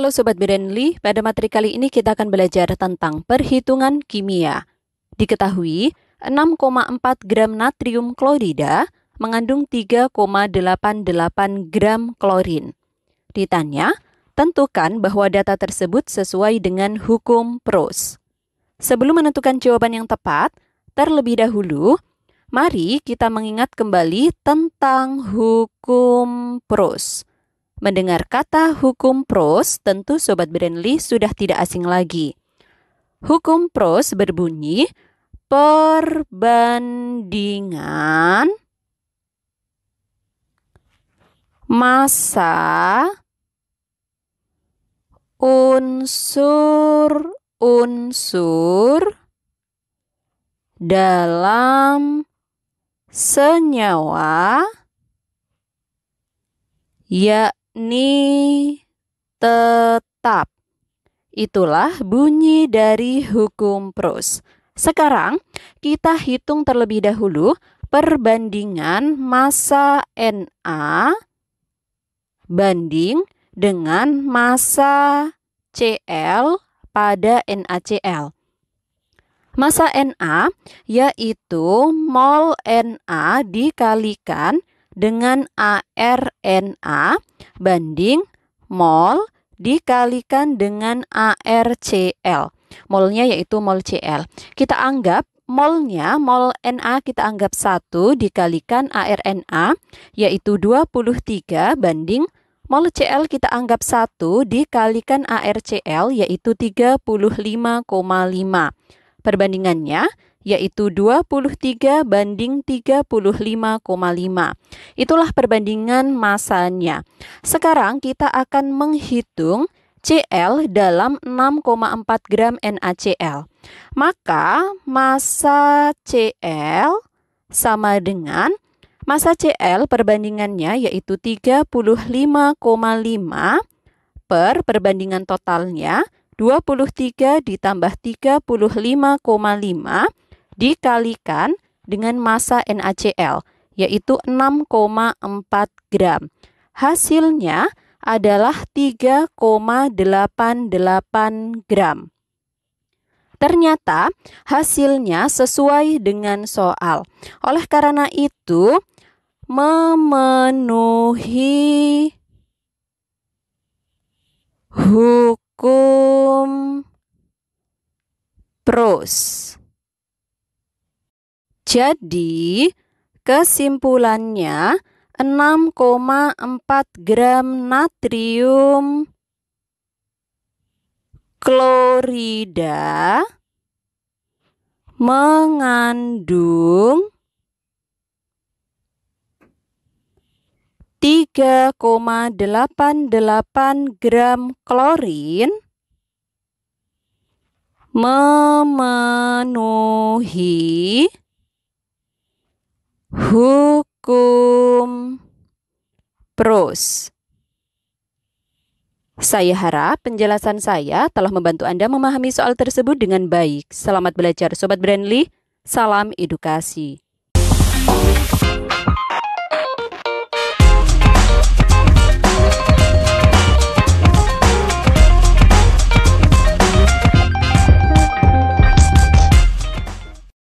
Halo Sobat Berenly, pada materi kali ini kita akan belajar tentang perhitungan kimia. Diketahui, 6,4 gram natrium klorida mengandung 3,88 gram klorin. Ditanya, tentukan bahwa data tersebut sesuai dengan hukum PROS. Sebelum menentukan jawaban yang tepat, terlebih dahulu, mari kita mengingat kembali tentang hukum PROS Mendengar kata hukum pros, tentu Sobat Brandly sudah tidak asing lagi. Hukum pros berbunyi perbandingan masa unsur-unsur dalam senyawa yaitu ni tetap. Itulah bunyi dari hukum pros. Sekarang kita hitung terlebih dahulu perbandingan massa NA banding dengan massa CL pada NaCl. Massa Na yaitu mol Na dikalikan dengan ARNA banding mol dikalikan dengan ARCl. Molnya yaitu mol Cl. Kita anggap molnya, mol Na kita anggap 1 dikalikan ARNA yaitu 23 banding mol Cl kita anggap 1 dikalikan ARCl yaitu 35,5. Perbandingannya yaitu 23 banding 35,5. Itulah perbandingan masanya. Sekarang kita akan menghitung Cl dalam 6,4 gram NaCl. Maka masa Cl sama dengan masa Cl perbandingannya yaitu 35,5 per perbandingan totalnya 23 ditambah 35,5 dikalikan dengan massa NaCl, yaitu 6,4 gram. Hasilnya adalah 3,88 gram. Ternyata hasilnya sesuai dengan soal. Oleh karena itu, memenuhi hukum pros jadi, kesimpulannya 6,4 gram natrium klorida mengandung 3,88 gram klorin memenuhi hukum pros. Saya harap penjelasan saya telah membantu Anda memahami soal tersebut dengan baik. Selamat belajar Sobat Brandly, salam edukasi.